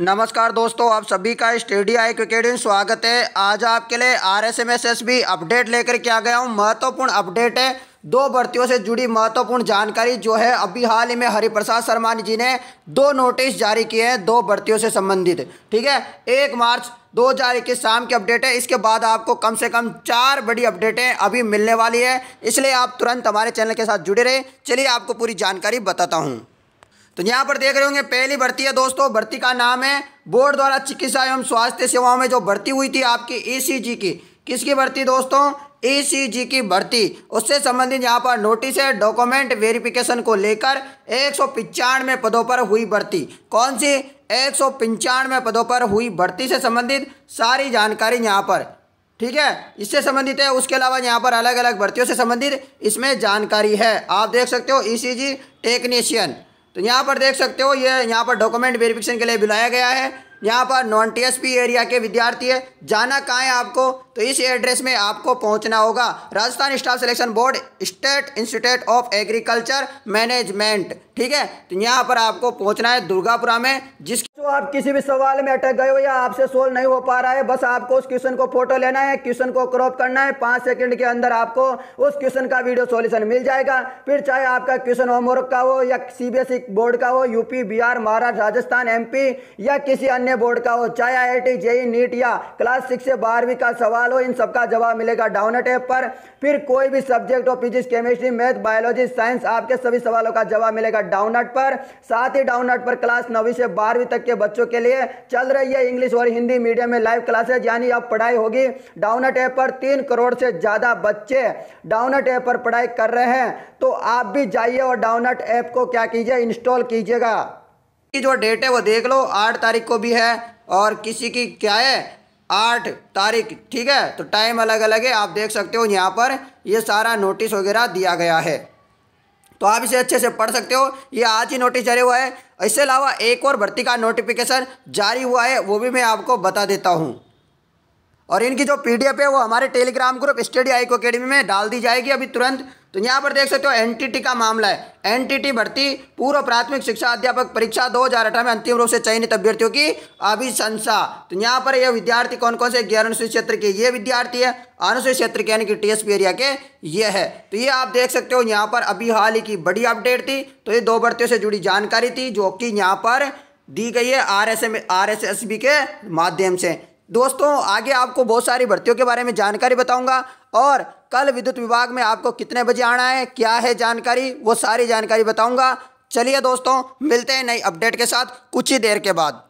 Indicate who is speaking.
Speaker 1: नमस्कार दोस्तों आप सभी का स्टेडी आई क्रिकेट में स्वागत है आज आपके लिए R S M S S B update लेकर के आ गया हूँ महत्वपूर्ण अपडेट है दो भर्तियों से जुड़ी महत्वपूर्ण जानकारी जो है अभी हाल ही में हरिप्रसाद शर्मा जी ने दो नोटिस जारी किए हैं दो भर्तियों से संबंधित ठीक है एक मार्च दो हज़ार इक्कीस शाम की अपडेट है इसके बाद आपको कम से कम चार बड़ी अपडेटें अभी मिलने वाली है इसलिए आप तुरंत हमारे चैनल के साथ जुड़े रहें चलिए आपको पूरी जानकारी बताता हूँ तो यहाँ पर देख रहे होंगे पहली भर्ती है दोस्तों भर्ती का नाम है बोर्ड द्वारा चिकित्सा एवं स्वास्थ्य सेवाओं में जो भर्ती हुई थी आपकी ईसीजी e की किसकी भर्ती दोस्तों ईसीजी e की भर्ती उससे संबंधित यहाँ पर नोटिस है डॉक्यूमेंट वेरिफिकेशन को लेकर एक पदों पर हुई भर्ती कौन सी एक पदों पर हुई भर्ती से संबंधित सारी जानकारी यहाँ पर ठीक है इससे संबंधित है उसके अलावा यहाँ पर अलग अलग भर्तियों से संबंधित इसमें जानकारी है आप देख सकते हो ईसीजी e टेक्नीशियन तो यहाँ पर देख सकते हो ये यहाँ पर डॉक्यूमेंट वेरिफिकेशन के लिए बुलाया गया है यहाँ पर नॉन टी एरिया के विद्यार्थी है जाना कहाँ है आपको तो इस एड्रेस में आपको पहुंचना होगा Rajasthan staff selection board state institute of agriculture management ठीक है तो यहाँ पर आपको पहुंचना है दुर्गापुरा में जिसके को आप किसी भी सवाल में अटक गए हो या आपसे सोल्व नहीं हो पा रहा है बस आपको उस क्वेश्चन को फोटो लेना है क्वेश्चन को क्रॉप करना है पांच सेकंड के अंदर आपको उस क्वेश्चन का वीडियो सॉल्यूशन मिल जाएगा फिर चाहे आपका क्वेश्चन होमवर्क का हो या सीबीएसई बोर्ड का हो यूपी बिहार महाराष्ट्र राजस्थान एम या किसी अन्य बोर्ड का हो चाहे आई आई जेई नीट या क्लास सिक्स से बारहवीं का सवाल हो इन सबका जवाब मिलेगा डाउनट ऐप पर फिर कोई भी सब्जेक्ट हो physics chemistry math biology science आपके सभी सवालों का जवाब मिलेगा डाउनट पर साथ ही डाउनट पर क्लास नौवीं से बारहवीं तक के बच्चों के लिए चल रही है इंग्लिश और हिंदी मीडियम में लाइव क्लासेज यानी अब पढ़ाई होगी डाउनट ऐप पर तीन करोड़ से ज़्यादा बच्चे डाउनट ऐप पर पढ़ाई कर रहे हैं तो आप भी जाइए और डाउनट ऐप को क्या कीजिए इंस्टॉल कीजिएगा की जो डेट है वो देख लो आठ तारीख को भी है और किसी की क्या है आठ तारीख ठीक है तो टाइम अलग अलग है आप देख सकते हो यहाँ पर ये सारा नोटिस वगैरह दिया गया है तो आप इसे अच्छे से पढ़ सकते हो ये आज ही नोटिस जारी हुआ है इसके अलावा एक और भर्ती का नोटिफिकेशन जारी हुआ है वो भी मैं आपको बता देता हूँ और इनकी जो पीडीएफ है वो हमारे Telegram group study IQ academy में डाल दी जाएगी अभी तुरंत तो यहाँ पर देख सकते हो एनटीटी का मामला है एनटीटी भर्ती पूर्व प्राथमिक शिक्षा अध्यापक परीक्षा 2018 में अंतिम रूप से चयनित अभ्यर्थियों की अभिशंसा तो यहाँ पर ये विद्यार्थी कौन कौन से ग्यारह अनुसूचित क्षेत्र के ये विद्यार्थी है अनुसूचित क्षेत्र के यानी कि टीएसपी एरिया के ये है तो ये आप देख सकते हो यहाँ पर अभी हाल ही की बड़ी अपडेट थी तो ये दो भर्तियों से जुड़ी जानकारी थी जो कि यहाँ पर दी गई है R S M R S S B के माध्यम से दोस्तों आगे आपको बहुत सारी भर्तियों के बारे में जानकारी बताऊंगा और कल विद्युत विभाग में आपको कितने बजे आना है क्या है जानकारी वो सारी जानकारी बताऊंगा चलिए दोस्तों मिलते हैं नई अपडेट के साथ कुछ ही देर के बाद